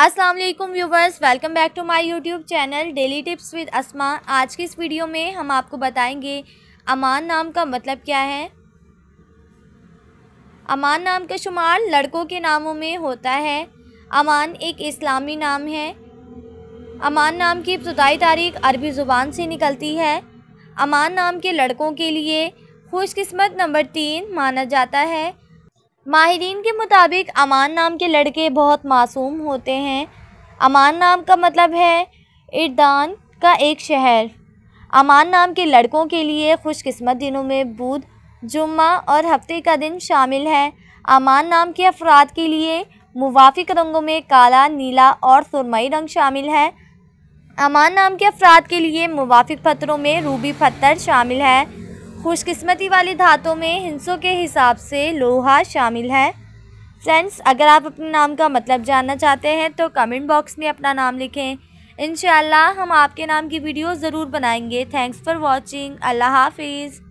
अस्सलाम वालेकुम viewers welcome back to my YouTube channel daily tips with Asma आज की इस वीडियो में हम आपको बताएंगे अमान नाम का मतलब क्या है अमान नाम का शुमार लड़कों के नामों में होता है अमान एक इस्लामी नाम है अमान नाम की इब्तदाई तारीख अरबी ज़ुबान से निकलती है अमान नाम के लड़कों के लिए खुशकस्मत नंबर तीन माना जाता है माहरीन के मुताबिक अमान नाम के लड़के बहुत मासूम होते हैं अमान नाम का मतलब है इर्दान का एक शहर अमान नाम के लड़कों के लिए खुशकस्मत दिनों में बुध जुम्मा और हफ्ते का दिन शामिल है अमान नाम के अफराद के लिए मुवाफिक रंगों में काला नीला और सुरमई रंग शामिल है अमान नाम के अफराद के लिए मुवाफिक पत्रों में रूबी पत्थर शामिल है खुशकिस्मती वाली धातों में हिंसों के हिसाब से लोहा शामिल है फ्रेंड्स अगर आप अपने नाम का मतलब जानना चाहते हैं तो कमेंट बॉक्स में अपना नाम लिखें इन हम आपके नाम की वीडियो ज़रूर बनाएंगे थैंक्स फॉर वॉचिंग अल्लाह हाफिज़